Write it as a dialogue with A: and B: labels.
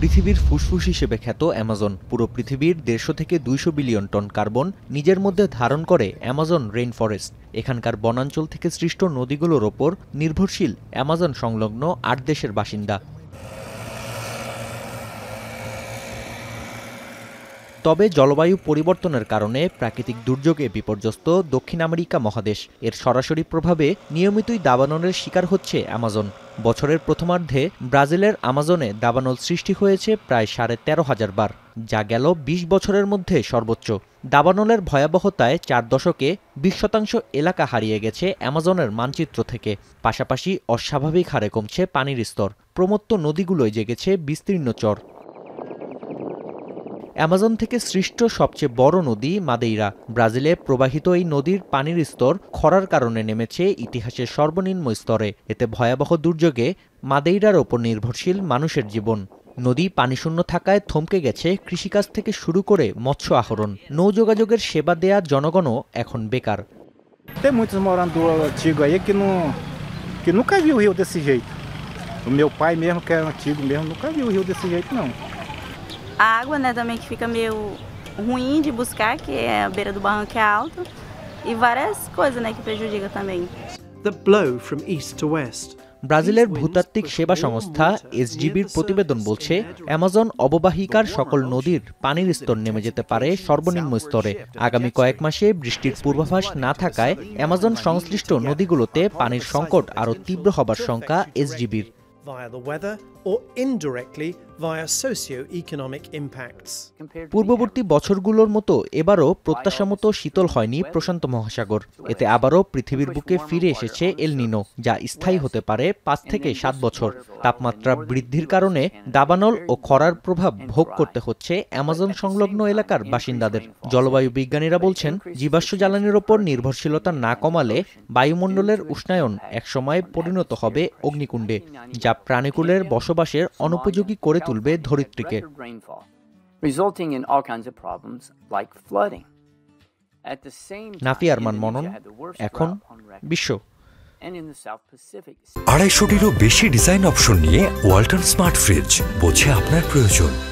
A: পৃথিবীর ফুসফুস হিসেবে খ্যাত অ্যামাজন পুরো পৃথিবীর দেড়শো থেকে দুইশো বিলিয়ন টন কার্বন নিজের মধ্যে ধারণ করে অ্যামাজন রেইন ফরেস্ট এখানকার বনাঞ্চল থেকে সৃষ্ট নদীগুলোর ওপর নির্ভরশীল অ্যামাজন সংলগ্ন আট দেশের বাসিন্দা তবে জলবায়ু পরিবর্তনের কারণে প্রাকৃতিক দুর্যোগে বিপর্যস্ত দক্ষিণ আমেরিকা মহাদেশ এর সরাসরি প্রভাবে নিয়মিতই দাবানলের শিকার হচ্ছে অ্যামাজন বছরের প্রথমার্ধে ব্রাজিলের আমাজনে দাবানল সৃষ্টি হয়েছে প্রায় সাড়ে তেরো হাজার বার যা গেল ২০ বছরের মধ্যে সর্বোচ্চ দাবানলের ভয়াবহতায় চার দশকে বিশ শতাংশ এলাকা হারিয়ে গেছে অ্যামাজনের মানচিত্র থেকে পাশাপাশি অস্বাভাবিক হারে কমছে পানির স্তর প্রমত্ত নদীগুলোয় জেগেছে বিস্তীর্ণ চর অ্যামাজন থেকে সৃষ্ট সবচেয়ে বড় নদী মাদেইরা ব্রাজিলে প্রবাহিত এই নদীর পানির স্তর খরার কারণে নেমেছে ইতিহাসের সর্বনিম্ন স্তরে এতে ভয়াবহ দুর্যোগে মাদেইরার ওপর নির্ভরশীল মানুষের জীবন নদী পানিশূন্য থাকায় থমকে গেছে কৃষিকাজ থেকে শুরু করে মৎস্য আহরণ নৌযোগাযোগের সেবা দেয়া জনগণও এখন বেকার que, nunca viu o rio desse jeito. O meu pai mesmo, que antigo mesmo, nunca viu o rio desse jeito não. A água né, também que fica meio ruim de buscar, que é a beira do barranco é alto, E várias coisas né, que prejudica também. The blow from east to west. ব্রাজিলের ভূতাত্ত্বিক সেবা সংস্থা এসজিবির প্রতিবেদন বলছে Amazon অববাহিকার সকল নদীর পানির স্তর নেমে যেতে পারে সর্বনিম্ন স্তরে আগামী কয়েক মাসে বৃষ্টির পূর্বাভাস না থাকায় অ্যামাজন সংশ্লিষ্ট নদীগুলোতে পানির সংকট আরও তীব্র হবার শঙ্কা এসজিবির or indirectly via socio-economic impacts. পূর্ববর্তী বছরগুলোর মতো এবারও প্রত্যাশামতো শীতল হয়নি প্রশান্ত মহাসাগর এতে আবারও পৃথিবীর বুকে ফিরে এসেছে এল নিনো যা স্থায়ী হতে পারে পাঁচ থেকে সাত বছর তাপমাত্রা বৃদ্ধির কারণে দাবানল ও খরার প্রভাব ভোগ করতে হচ্ছে অ্যামাজন সংলগ্ন এলাকার বাসিন্দাদের জলবায়ু বিজ্ঞানীরা বলছেন জীবাশ্ম জ্বালানির ওপর নির্ভরশীলতা না কমালে বায়ুমণ্ডলের উষ্ণায়ন একসময় পরিণত হবে অগ্নিকুণ্ডে যা প্রাণীকুলের বস বসবাসের অনুপযোগী করে তুলবে ধরিত্রীকে নাফি আরমান মনন এখন বিশ্ব আড়াইশোটিরও বেশি ডিজাইন অপশন নিয়ে ওয়াল্টন স্মার্ট ফ্রিজ বোঝে আপনার প্রয়োজন